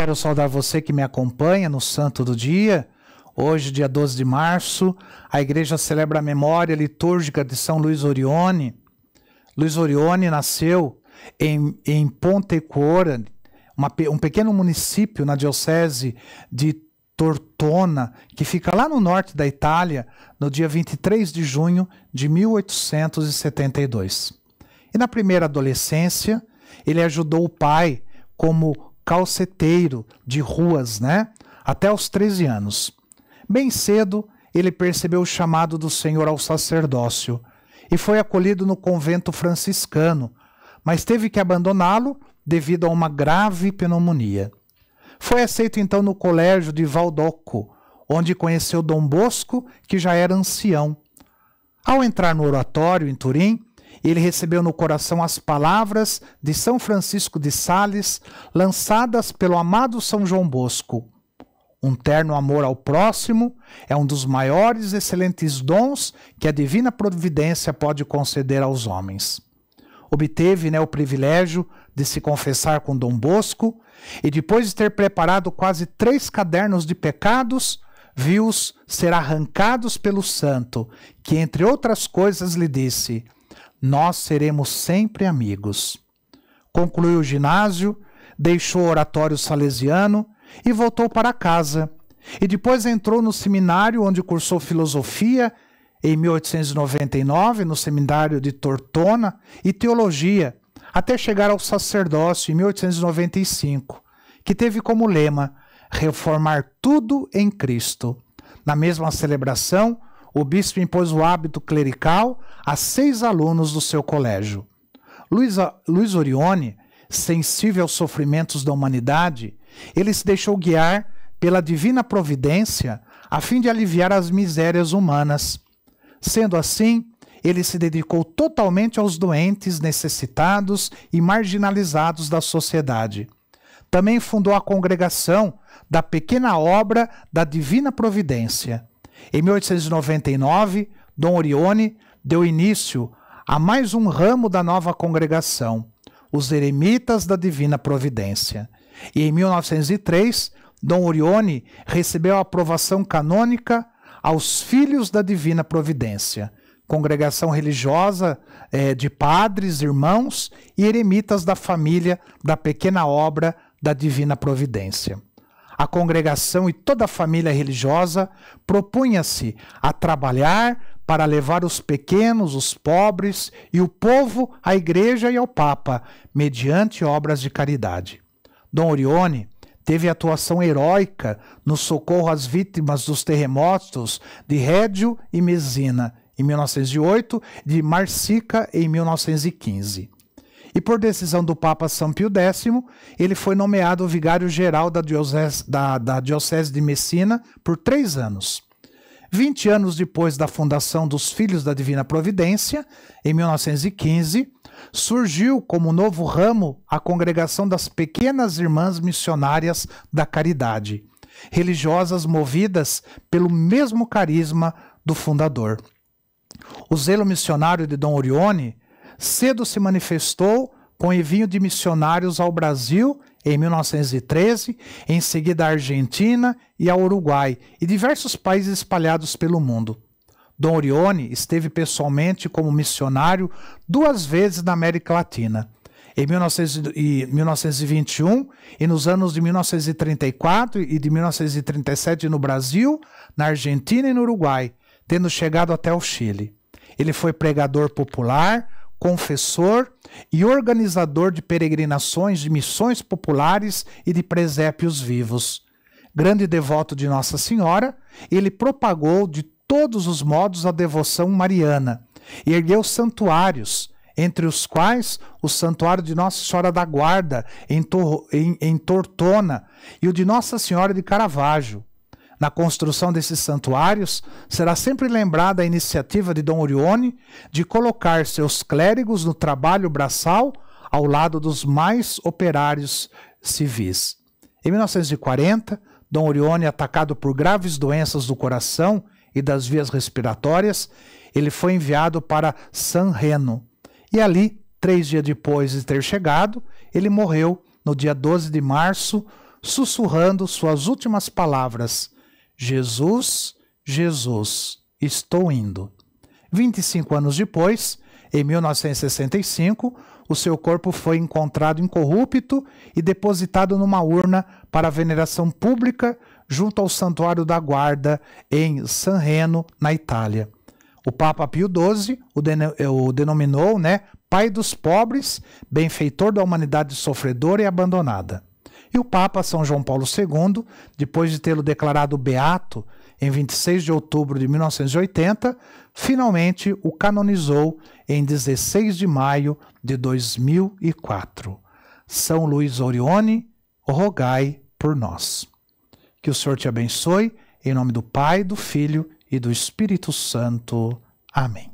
Quero saudar você que me acompanha no Santo do Dia. Hoje, dia 12 de março, a igreja celebra a memória litúrgica de São Luís Orione. Luís Orione nasceu em, em Pontecuora, um pequeno município na diocese de Tortona, que fica lá no norte da Itália, no dia 23 de junho de 1872. E na primeira adolescência, ele ajudou o pai como calceteiro de ruas, né? Até os 13 anos. Bem cedo, ele percebeu o chamado do Senhor ao sacerdócio e foi acolhido no convento franciscano, mas teve que abandoná-lo devido a uma grave pneumonia. Foi aceito então no colégio de Valdoco, onde conheceu Dom Bosco, que já era ancião. Ao entrar no oratório em Turim, ele recebeu no coração as palavras de São Francisco de Sales, lançadas pelo amado São João Bosco. Um terno amor ao próximo é um dos maiores e excelentes dons que a divina providência pode conceder aos homens. Obteve né, o privilégio de se confessar com Dom Bosco e, depois de ter preparado quase três cadernos de pecados, viu-os ser arrancados pelo santo, que, entre outras coisas, lhe disse nós seremos sempre amigos. Concluiu o ginásio, deixou o oratório salesiano e voltou para casa. E depois entrou no seminário onde cursou filosofia em 1899, no seminário de Tortona, e teologia, até chegar ao sacerdócio em 1895, que teve como lema reformar tudo em Cristo. Na mesma celebração, o bispo impôs o hábito clerical a seis alunos do seu colégio. Luiz, Luiz Orione, sensível aos sofrimentos da humanidade, ele se deixou guiar pela divina providência a fim de aliviar as misérias humanas. Sendo assim, ele se dedicou totalmente aos doentes, necessitados e marginalizados da sociedade. Também fundou a congregação da Pequena Obra da Divina Providência. Em 1899, Dom Orione deu início a mais um ramo da nova congregação, os Eremitas da Divina Providência. E em 1903, Dom Orione recebeu a aprovação canônica aos Filhos da Divina Providência, congregação religiosa eh, de padres, irmãos e eremitas da família da pequena obra da Divina Providência a congregação e toda a família religiosa propunha-se a trabalhar para levar os pequenos, os pobres e o povo à igreja e ao Papa, mediante obras de caridade. Dom Orione teve atuação heróica no socorro às vítimas dos terremotos de Rédio e Mesina em 1908 e de Marsica em 1915. E por decisão do Papa São Pio X, ele foi nomeado vigário-geral da, da, da Diocese de Messina por três anos. Vinte anos depois da fundação dos Filhos da Divina Providência, em 1915, surgiu como novo ramo a Congregação das Pequenas Irmãs Missionárias da Caridade, religiosas movidas pelo mesmo carisma do fundador. O zelo missionário de Dom Orione cedo se manifestou com envio de missionários ao Brasil em 1913, em seguida à Argentina e ao Uruguai e diversos países espalhados pelo mundo. Dom Orione esteve pessoalmente como missionário duas vezes na América Latina. Em 1921 e nos anos de 1934 e de 1937 no Brasil, na Argentina e no Uruguai, tendo chegado até o Chile. Ele foi pregador popular, confessor e organizador de peregrinações, de missões populares e de presépios vivos. Grande devoto de Nossa Senhora, ele propagou de todos os modos a devoção mariana e ergueu santuários, entre os quais o santuário de Nossa Senhora da Guarda, em, Tor em, em Tortona, e o de Nossa Senhora de Caravaggio na construção desses santuários, será sempre lembrada a iniciativa de Dom Orione de colocar seus clérigos no trabalho braçal ao lado dos mais operários civis. Em 1940, Dom Orione, atacado por graves doenças do coração e das vias respiratórias, ele foi enviado para San Reno. E ali, três dias depois de ter chegado, ele morreu no dia 12 de março, sussurrando suas últimas palavras: Jesus, Jesus, estou indo. 25 anos depois, em 1965, o seu corpo foi encontrado incorrupto e depositado numa urna para veneração pública junto ao Santuário da Guarda, em San Reno, na Itália. O Papa Pio XII o, den o denominou né, Pai dos Pobres, benfeitor da humanidade sofredora e abandonada. E o Papa São João Paulo II, depois de tê-lo declarado beato em 26 de outubro de 1980, finalmente o canonizou em 16 de maio de 2004. São Luís Orione, rogai por nós. Que o Senhor te abençoe, em nome do Pai, do Filho e do Espírito Santo. Amém.